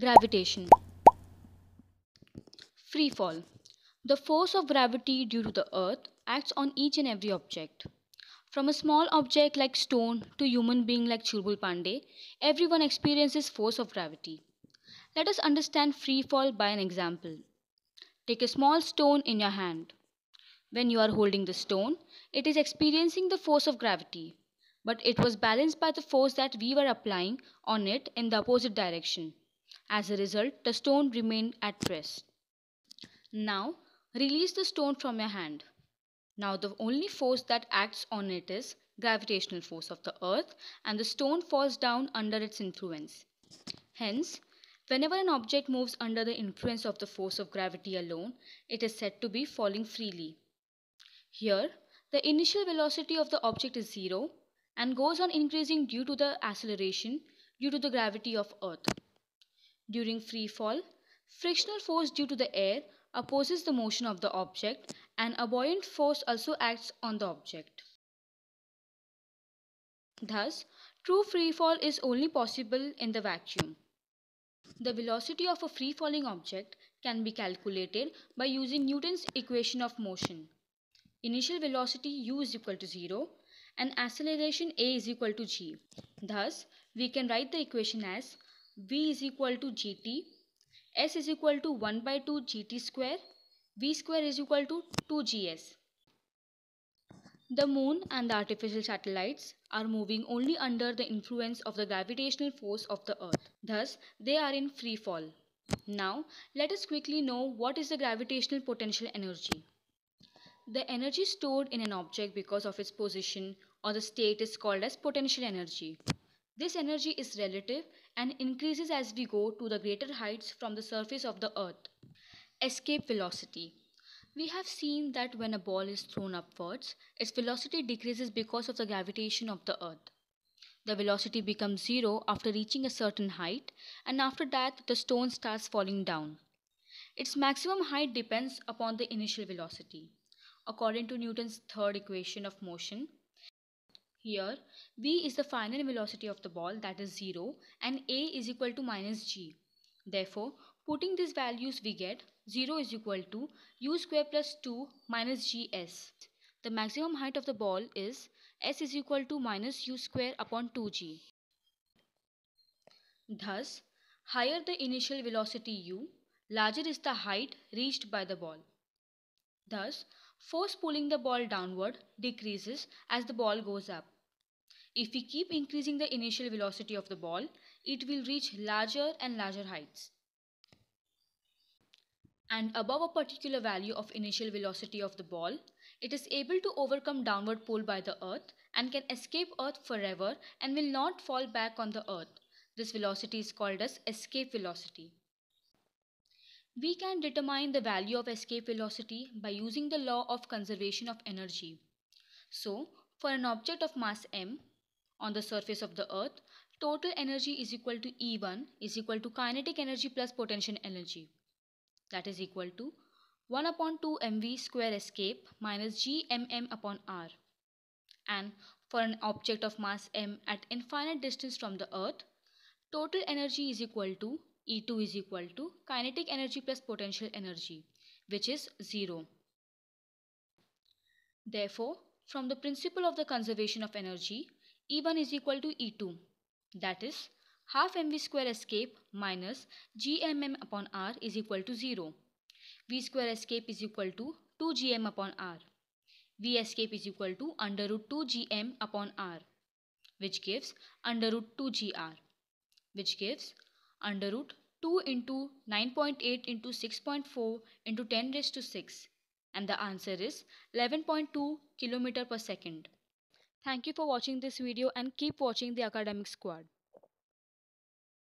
Gravitation Free fall. The force of gravity due to the earth acts on each and every object. From a small object like stone to human being like Chulbul Pandey, everyone experiences force of gravity. Let us understand free fall by an example. Take a small stone in your hand. When you are holding the stone, it is experiencing the force of gravity, but it was balanced by the force that we were applying on it in the opposite direction. As a result, the stone remained at rest. Now, release the stone from your hand. Now, the only force that acts on it is gravitational force of the earth and the stone falls down under its influence. Hence, whenever an object moves under the influence of the force of gravity alone, it is said to be falling freely. Here, the initial velocity of the object is zero and goes on increasing due to the acceleration due to the gravity of earth. During free fall, frictional force due to the air opposes the motion of the object and a buoyant force also acts on the object. Thus, true free fall is only possible in the vacuum. The velocity of a free falling object can be calculated by using Newton's equation of motion. Initial velocity u is equal to 0 and acceleration a is equal to g. Thus, we can write the equation as V is equal to GT. S is equal to 1 by 2 GT square. V square is equal to 2GS. The moon and the artificial satellites are moving only under the influence of the gravitational force of the earth. Thus, they are in free fall. Now, let us quickly know what is the gravitational potential energy. The energy stored in an object because of its position or the state is called as potential energy. This energy is relative and increases as we go to the greater heights from the surface of the earth. Escape velocity. We have seen that when a ball is thrown upwards, its velocity decreases because of the gravitation of the earth. The velocity becomes zero after reaching a certain height, and after that, the stone starts falling down. Its maximum height depends upon the initial velocity. According to Newton's third equation of motion, here, v is the final velocity of the ball that is 0 and a is equal to minus g. Therefore, putting these values we get 0 is equal to u square plus 2 minus gs. The maximum height of the ball is s is equal to minus u square upon 2g. Thus, higher the initial velocity u, larger is the height reached by the ball. Thus, Force pulling the ball downward decreases as the ball goes up. If we keep increasing the initial velocity of the ball, it will reach larger and larger heights. And above a particular value of initial velocity of the ball, it is able to overcome downward pull by the earth and can escape earth forever and will not fall back on the earth. This velocity is called as escape velocity. We can determine the value of escape velocity by using the law of conservation of energy. So, for an object of mass m on the surface of the earth, total energy is equal to E1 is equal to kinetic energy plus potential energy. That is equal to 1 upon 2 mv square escape minus gmm upon r. And for an object of mass m at infinite distance from the earth, total energy is equal to E2 is equal to kinetic energy plus potential energy which is 0. Therefore, from the principle of the conservation of energy, E1 is equal to E2 that is half mv square escape minus gmm upon r is equal to 0. v square escape is equal to 2gm upon r. v escape is equal to under root 2gm upon r which gives under root 2gr which gives under root 2 into 9.8 into 6.4 into 10 raised to 6 and the answer is 11.2 km per second. Thank you for watching this video and keep watching the Academic Squad.